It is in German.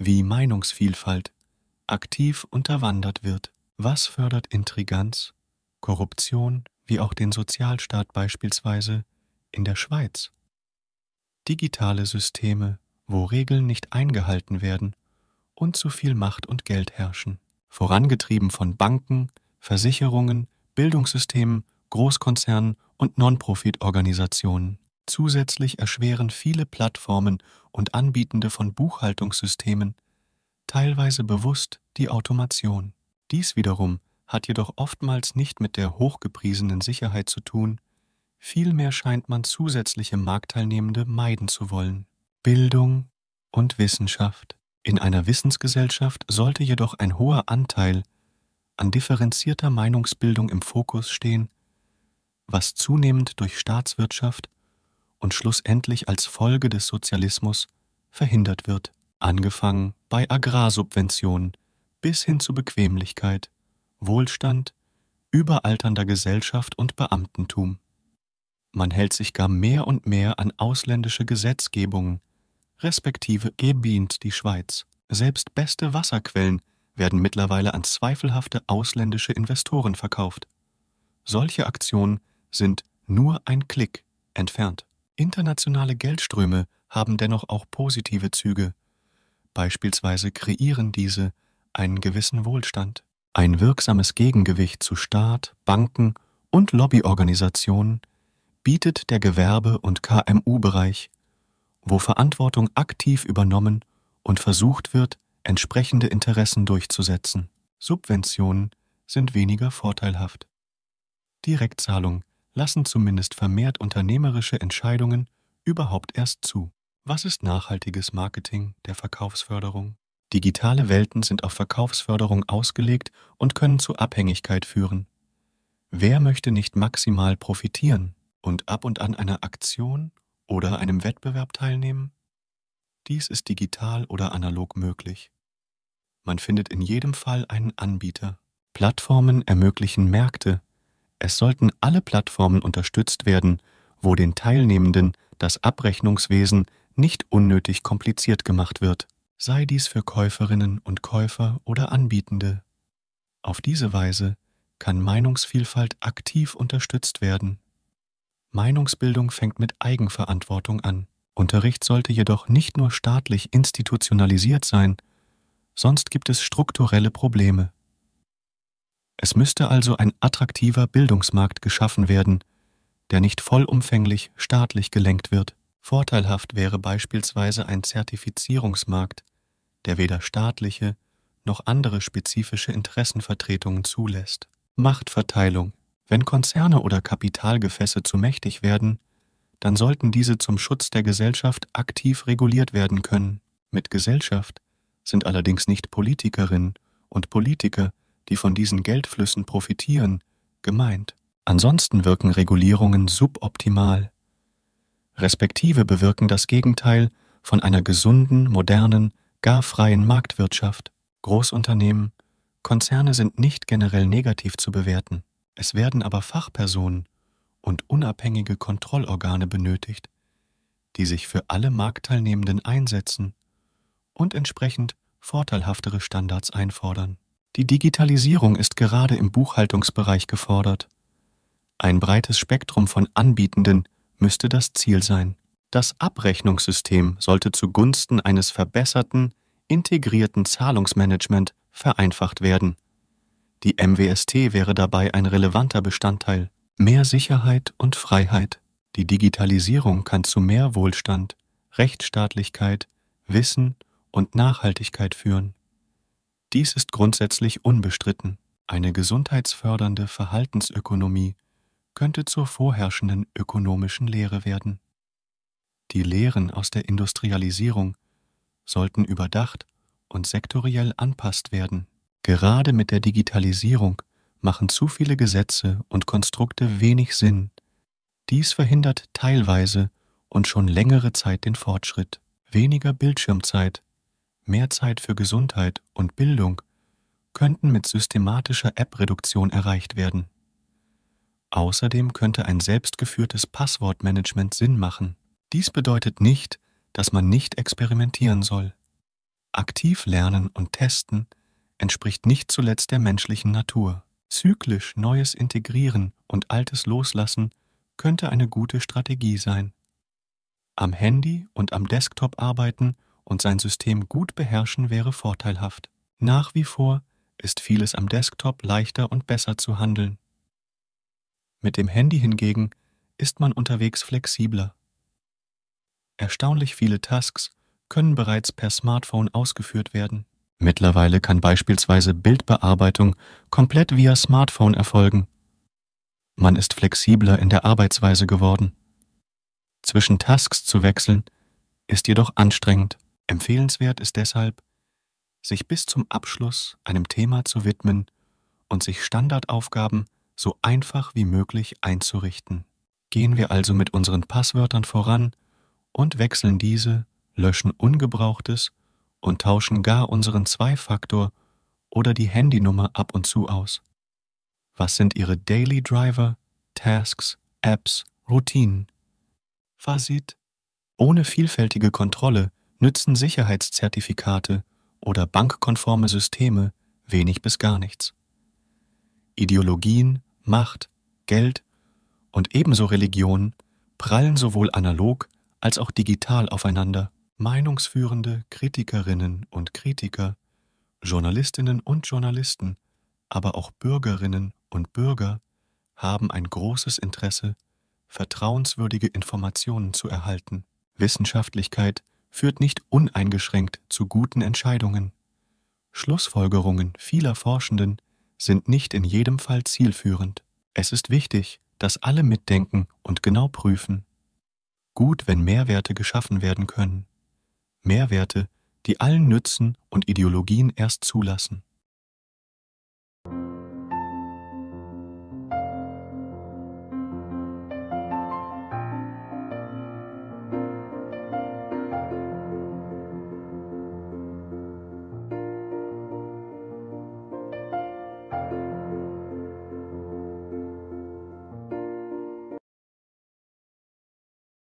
wie Meinungsvielfalt aktiv unterwandert wird. Was fördert Intriganz, Korruption wie auch den Sozialstaat beispielsweise in der Schweiz? Digitale Systeme, wo Regeln nicht eingehalten werden und zu viel Macht und Geld herrschen, vorangetrieben von Banken, Versicherungen, Bildungssystemen, Großkonzernen und Non-Profit-Organisationen. Zusätzlich erschweren viele Plattformen und Anbietende von Buchhaltungssystemen teilweise bewusst die Automation. Dies wiederum hat jedoch oftmals nicht mit der hochgepriesenen Sicherheit zu tun, vielmehr scheint man zusätzliche Marktteilnehmende meiden zu wollen. Bildung und Wissenschaft. In einer Wissensgesellschaft sollte jedoch ein hoher Anteil an differenzierter Meinungsbildung im Fokus stehen, was zunehmend durch Staatswirtschaft und schlussendlich als Folge des Sozialismus verhindert wird, angefangen bei Agrarsubventionen bis hin zu Bequemlichkeit, Wohlstand, überalternder Gesellschaft und Beamtentum. Man hält sich gar mehr und mehr an ausländische Gesetzgebungen, respektive gebient die Schweiz. Selbst beste Wasserquellen werden mittlerweile an zweifelhafte ausländische Investoren verkauft. Solche Aktionen sind nur ein Klick entfernt. Internationale Geldströme haben dennoch auch positive Züge. Beispielsweise kreieren diese einen gewissen Wohlstand. Ein wirksames Gegengewicht zu Staat, Banken und Lobbyorganisationen bietet der Gewerbe- und KMU-Bereich, wo Verantwortung aktiv übernommen und versucht wird, entsprechende Interessen durchzusetzen. Subventionen sind weniger vorteilhaft. Direktzahlung lassen zumindest vermehrt unternehmerische Entscheidungen überhaupt erst zu. Was ist nachhaltiges Marketing der Verkaufsförderung? Digitale Welten sind auf Verkaufsförderung ausgelegt und können zu Abhängigkeit führen. Wer möchte nicht maximal profitieren und ab und an einer Aktion oder einem Wettbewerb teilnehmen? Dies ist digital oder analog möglich. Man findet in jedem Fall einen Anbieter. Plattformen ermöglichen Märkte, es sollten alle Plattformen unterstützt werden, wo den Teilnehmenden das Abrechnungswesen nicht unnötig kompliziert gemacht wird, sei dies für Käuferinnen und Käufer oder Anbietende. Auf diese Weise kann Meinungsvielfalt aktiv unterstützt werden. Meinungsbildung fängt mit Eigenverantwortung an. Unterricht sollte jedoch nicht nur staatlich institutionalisiert sein, sonst gibt es strukturelle Probleme. Es müsste also ein attraktiver Bildungsmarkt geschaffen werden, der nicht vollumfänglich staatlich gelenkt wird. Vorteilhaft wäre beispielsweise ein Zertifizierungsmarkt, der weder staatliche noch andere spezifische Interessenvertretungen zulässt. Machtverteilung. Wenn Konzerne oder Kapitalgefäße zu mächtig werden, dann sollten diese zum Schutz der Gesellschaft aktiv reguliert werden können. Mit Gesellschaft sind allerdings nicht Politikerinnen und Politiker, die von diesen Geldflüssen profitieren, gemeint. Ansonsten wirken Regulierungen suboptimal. Respektive bewirken das Gegenteil von einer gesunden, modernen, gar freien Marktwirtschaft. Großunternehmen, Konzerne sind nicht generell negativ zu bewerten. Es werden aber Fachpersonen und unabhängige Kontrollorgane benötigt, die sich für alle Marktteilnehmenden einsetzen und entsprechend vorteilhaftere Standards einfordern. Die Digitalisierung ist gerade im Buchhaltungsbereich gefordert. Ein breites Spektrum von Anbietenden müsste das Ziel sein. Das Abrechnungssystem sollte zugunsten eines verbesserten, integrierten Zahlungsmanagement vereinfacht werden. Die MWST wäre dabei ein relevanter Bestandteil. Mehr Sicherheit und Freiheit. Die Digitalisierung kann zu mehr Wohlstand, Rechtsstaatlichkeit, Wissen und Nachhaltigkeit führen. Dies ist grundsätzlich unbestritten. Eine gesundheitsfördernde Verhaltensökonomie könnte zur vorherrschenden ökonomischen Lehre werden. Die Lehren aus der Industrialisierung sollten überdacht und sektoriell anpasst werden. Gerade mit der Digitalisierung machen zu viele Gesetze und Konstrukte wenig Sinn. Dies verhindert teilweise und schon längere Zeit den Fortschritt. Weniger Bildschirmzeit mehr Zeit für Gesundheit und Bildung könnten mit systematischer App-Reduktion erreicht werden. Außerdem könnte ein selbstgeführtes Passwortmanagement Sinn machen. Dies bedeutet nicht, dass man nicht experimentieren soll. Aktiv lernen und testen entspricht nicht zuletzt der menschlichen Natur. Zyklisch Neues integrieren und Altes loslassen könnte eine gute Strategie sein. Am Handy und am Desktop arbeiten und sein System gut beherrschen wäre vorteilhaft. Nach wie vor ist vieles am Desktop leichter und besser zu handeln. Mit dem Handy hingegen ist man unterwegs flexibler. Erstaunlich viele Tasks können bereits per Smartphone ausgeführt werden. Mittlerweile kann beispielsweise Bildbearbeitung komplett via Smartphone erfolgen. Man ist flexibler in der Arbeitsweise geworden. Zwischen Tasks zu wechseln ist jedoch anstrengend. Empfehlenswert ist deshalb, sich bis zum Abschluss einem Thema zu widmen und sich Standardaufgaben so einfach wie möglich einzurichten. Gehen wir also mit unseren Passwörtern voran und wechseln diese, löschen Ungebrauchtes und tauschen gar unseren Zwei-Faktor- oder die Handynummer ab und zu aus. Was sind Ihre Daily Driver, Tasks, Apps, Routinen? Fazit. Ohne vielfältige Kontrolle nützen Sicherheitszertifikate oder bankkonforme Systeme wenig bis gar nichts. Ideologien, Macht, Geld und ebenso Religion prallen sowohl analog als auch digital aufeinander. Meinungsführende Kritikerinnen und Kritiker, Journalistinnen und Journalisten, aber auch Bürgerinnen und Bürger haben ein großes Interesse, vertrauenswürdige Informationen zu erhalten. Wissenschaftlichkeit führt nicht uneingeschränkt zu guten Entscheidungen. Schlussfolgerungen vieler Forschenden sind nicht in jedem Fall zielführend. Es ist wichtig, dass alle mitdenken und genau prüfen. Gut, wenn Mehrwerte geschaffen werden können. Mehrwerte, die allen nützen und Ideologien erst zulassen.